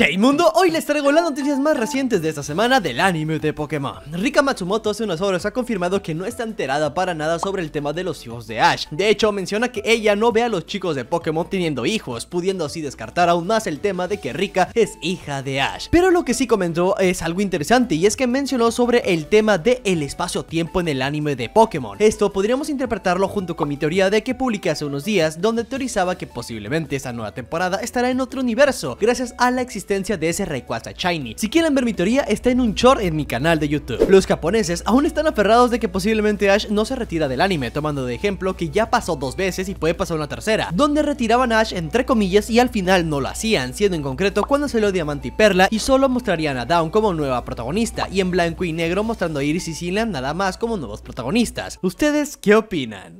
Hey mundo, hoy les traigo las noticias más recientes de esta semana del anime de Pokémon. Rika Matsumoto hace unas horas ha confirmado que no está enterada para nada sobre el tema de los hijos de Ash. De hecho, menciona que ella no ve a los chicos de Pokémon teniendo hijos, pudiendo así descartar aún más el tema de que Rika es hija de Ash. Pero lo que sí comentó es algo interesante y es que mencionó sobre el tema del espacio-tiempo en el anime de Pokémon. Esto podríamos interpretarlo junto con mi teoría de que publiqué hace unos días, donde teorizaba que posiblemente esa nueva temporada estará en otro universo, gracias a la existencia de ese Rayquaza Shiny. Si quieren ver mi teoría, está en un short en mi canal de YouTube. Los japoneses aún están aferrados de que posiblemente Ash no se retira del anime, tomando de ejemplo que ya pasó dos veces y puede pasar una tercera, donde retiraban Ash entre comillas y al final no lo hacían, siendo en concreto cuando salió Diamante y Perla y solo mostrarían a Dawn como nueva protagonista y en blanco y negro mostrando a Iris y Silan nada más como nuevos protagonistas. ¿Ustedes qué opinan?